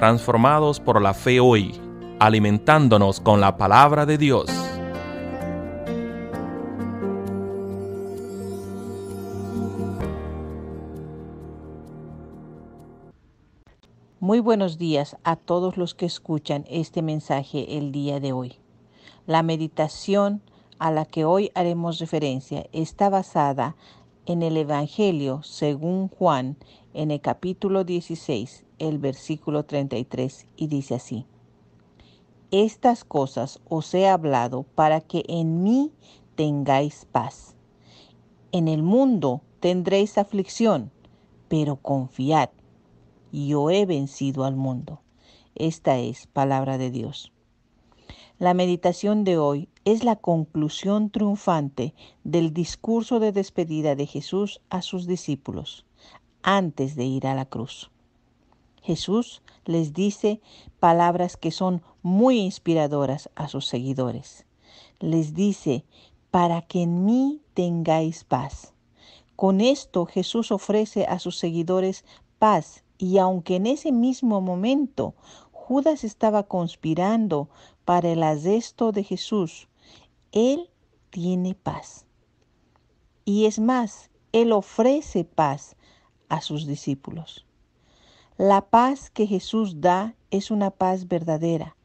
transformados por la fe hoy, alimentándonos con la palabra de Dios. Muy buenos días a todos los que escuchan este mensaje el día de hoy. La meditación a la que hoy haremos referencia está basada en el Evangelio según Juan en el capítulo 16, el versículo 33 y dice así, Estas cosas os he hablado para que en mí tengáis paz. En el mundo tendréis aflicción, pero confiad, yo he vencido al mundo. Esta es palabra de Dios. La meditación de hoy es la conclusión triunfante del discurso de despedida de Jesús a sus discípulos antes de ir a la cruz. Jesús les dice palabras que son muy inspiradoras a sus seguidores. Les dice, para que en mí tengáis paz. Con esto Jesús ofrece a sus seguidores paz y aunque en ese mismo momento Judas estaba conspirando para el asesto de Jesús, él tiene paz. Y es más, él ofrece paz a sus discípulos. La paz que Jesús da es una paz verdadera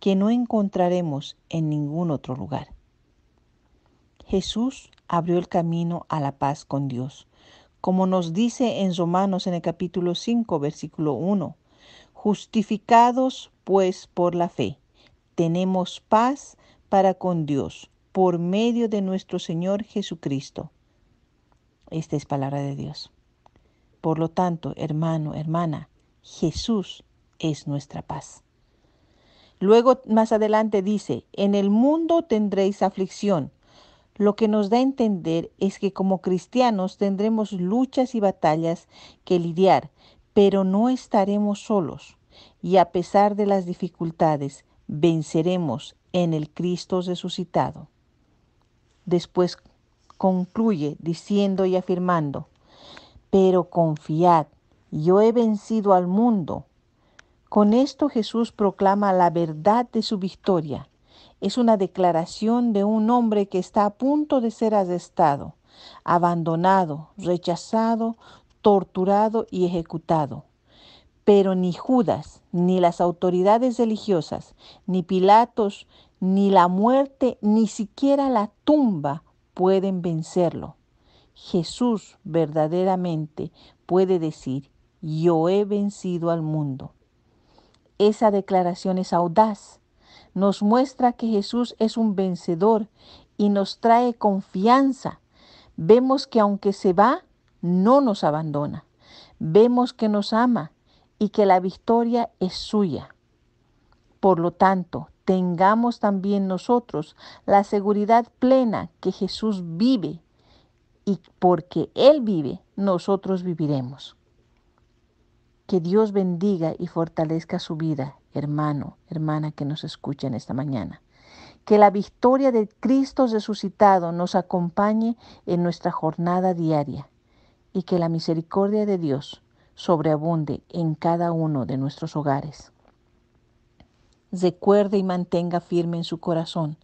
que no encontraremos en ningún otro lugar. Jesús abrió el camino a la paz con Dios, como nos dice en Romanos en el capítulo 5, versículo 1. Justificados pues por la fe, tenemos paz para con Dios por medio de nuestro Señor Jesucristo. Esta es palabra de Dios. Por lo tanto, hermano, hermana, Jesús es nuestra paz. Luego más adelante dice, en el mundo tendréis aflicción. Lo que nos da a entender es que como cristianos tendremos luchas y batallas que lidiar, pero no estaremos solos. Y a pesar de las dificultades, venceremos en el Cristo resucitado. Después concluye diciendo y afirmando, pero confiad, yo he vencido al mundo. Con esto Jesús proclama la verdad de su victoria. Es una declaración de un hombre que está a punto de ser arrestado, abandonado, rechazado, torturado y ejecutado. Pero ni Judas, ni las autoridades religiosas, ni Pilatos, ni la muerte, ni siquiera la tumba pueden vencerlo. Jesús verdaderamente puede decir, yo he vencido al mundo. Esa declaración es audaz, nos muestra que Jesús es un vencedor y nos trae confianza. Vemos que aunque se va, no nos abandona. Vemos que nos ama y que la victoria es suya. Por lo tanto, tengamos también nosotros la seguridad plena que Jesús vive y porque Él vive, nosotros viviremos. Que Dios bendiga y fortalezca su vida, hermano, hermana que nos escucha en esta mañana. Que la victoria de Cristo resucitado nos acompañe en nuestra jornada diaria y que la misericordia de Dios sobreabunde en cada uno de nuestros hogares. Recuerde y mantenga firme en su corazón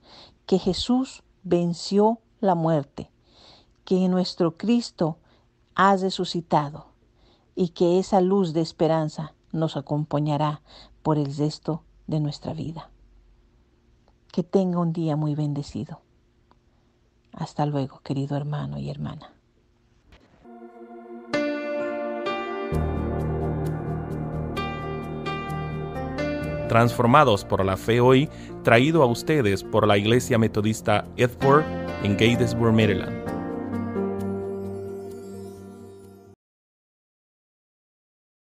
que Jesús venció la muerte, que nuestro Cristo ha resucitado y que esa luz de esperanza nos acompañará por el resto de nuestra vida. Que tenga un día muy bendecido. Hasta luego, querido hermano y hermana. Transformados por la Fe Hoy, traído a ustedes por la Iglesia Metodista Edward en Gatesburg, Maryland.